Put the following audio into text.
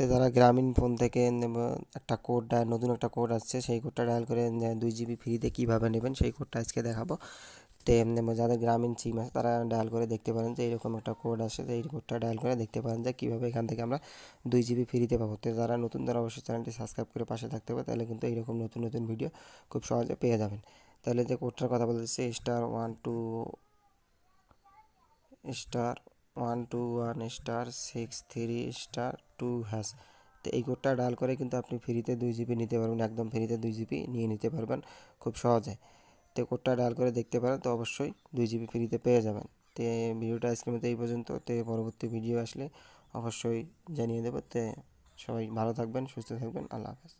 তো তারা গ্রামীণ ফোন থেকে একটা কোড নতুন একটা কোড আসছে সেই কোডটা ডায়াল করে দুই জিবি ফ্রিতে কীভাবে নেবেন সেই কোডটা আজকে দেখাবো তো যাদের গ্রামীণ সিম আছে তারা ডায়াল করে দেখতে পারেন যে এরকম একটা কোড আসছে তো এই কোডটা ডায়াল করে দেখতে পারেন যে কীভাবে এখান থেকে আমরা দুই জিবি ফ্রিতে পাবো তো যারা নতুন তারা অবশ্যই চ্যানেলটি সাবস্ক্রাইব করে পাশে থাকতে হবে তাহলে কিন্তু এইরকম নতুন নতুন ভিডিও খুব সহজে পেয়ে যাবেন তাহলে যে কোডটার কথা বলতেছি star one two star one two one star six three star two hash তো এই কোডটা ডাল করে কিন্তু আপনি ফ্রিতে দুই জিবি নিতে পারবেন একদম ফ্রিতে দুই জিবি নিয়ে নিতে পারবেন খুব সহজে তো কোডটা ডাল করে দেখতে পারেন তো অবশ্যই দুই জিবি ফ্রিতে পেয়ে যাবেন তো ভিডিওটা আজকের মতো এই পর্যন্ত তো পরবর্তী ভিডিও আসলে অবশ্যই জানিয়ে দেবো তো সবাই ভালো থাকবেন সুস্থ থাকবেন আল্লাহ হাফেজ